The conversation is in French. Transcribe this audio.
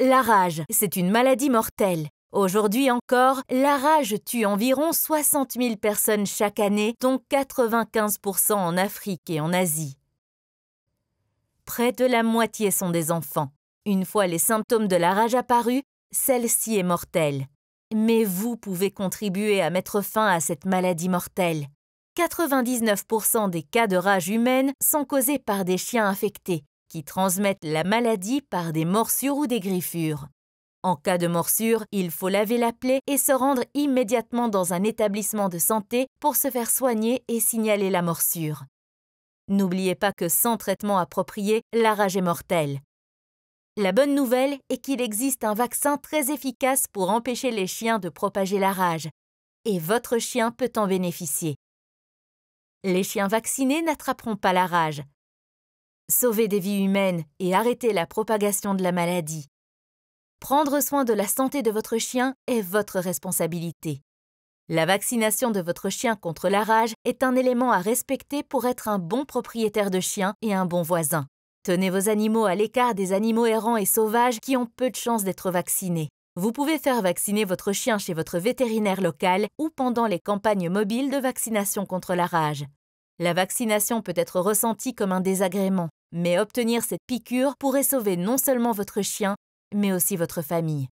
La rage, c'est une maladie mortelle. Aujourd'hui encore, la rage tue environ 60 000 personnes chaque année, dont 95% en Afrique et en Asie. Près de la moitié sont des enfants. Une fois les symptômes de la rage apparus, celle-ci est mortelle. Mais vous pouvez contribuer à mettre fin à cette maladie mortelle. 99% des cas de rage humaine sont causés par des chiens infectés qui transmettent la maladie par des morsures ou des griffures. En cas de morsure, il faut laver la plaie et se rendre immédiatement dans un établissement de santé pour se faire soigner et signaler la morsure. N'oubliez pas que sans traitement approprié, la rage est mortelle. La bonne nouvelle est qu'il existe un vaccin très efficace pour empêcher les chiens de propager la rage, et votre chien peut en bénéficier. Les chiens vaccinés n'attraperont pas la rage, sauver des vies humaines et arrêter la propagation de la maladie. Prendre soin de la santé de votre chien est votre responsabilité. La vaccination de votre chien contre la rage est un élément à respecter pour être un bon propriétaire de chien et un bon voisin. Tenez vos animaux à l'écart des animaux errants et sauvages qui ont peu de chances d'être vaccinés. Vous pouvez faire vacciner votre chien chez votre vétérinaire local ou pendant les campagnes mobiles de vaccination contre la rage. La vaccination peut être ressentie comme un désagrément. Mais obtenir cette piqûre pourrait sauver non seulement votre chien, mais aussi votre famille.